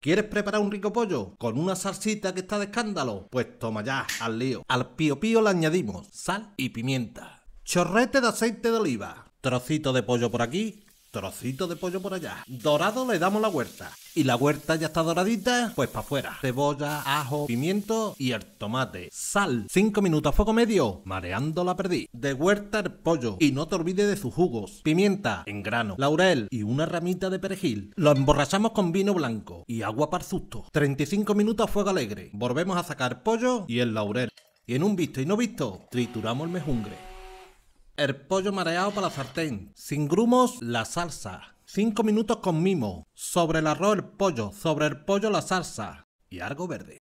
¿Quieres preparar un rico pollo con una salsita que está de escándalo? Pues toma ya, al lío. Al pío pío le añadimos sal y pimienta. Chorrete de aceite de oliva. Trocito de pollo por aquí, Trocito de pollo por allá. Dorado le damos la huerta. Y la huerta ya está doradita, pues para afuera. Cebolla, ajo, pimiento y el tomate. Sal. 5 minutos a fuego medio. Mareando la perdí. De huerta el pollo. Y no te olvides de sus jugos. Pimienta en grano. Laurel y una ramita de perejil. Lo emborrachamos con vino blanco y agua para susto. 35 minutos a fuego alegre. Volvemos a sacar pollo y el laurel. Y en un visto y no visto, trituramos el mejungre el pollo mareado para la sartén. Sin grumos, la salsa. Cinco minutos con mimo. Sobre el arroz el pollo, sobre el pollo la salsa. Y algo verde.